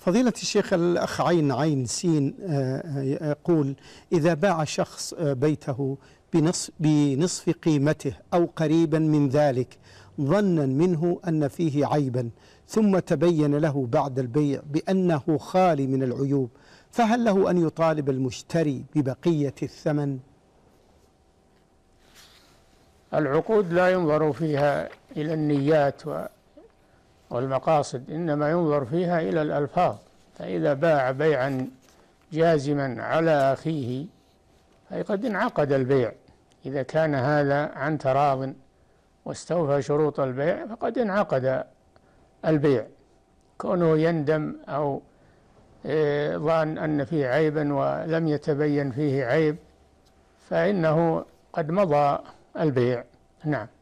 فضيلة الشيخ الأخ عين عين سين آه، آه، يقول إذا باع شخص آه، بيته بنصف, بنصف قيمته أو قريبا من ذلك ظنا منه أن فيه عيبا ثم تبين له بعد البيع بأنه خالي من العيوب فهل له أن يطالب المشتري ببقية الثمن؟ العقود لا ينظر فيها إلى النيات و والمقاصد إنما ينظر فيها إلى الألفاظ فإذا باع بيعا جازما على أخيه أي قد انعقد البيع إذا كان هذا عن تراض واستوفى شروط البيع فقد انعقد البيع كونه يندم أو آه، ظان أن فيه عيبا ولم يتبين فيه عيب فإنه قد مضى البيع نعم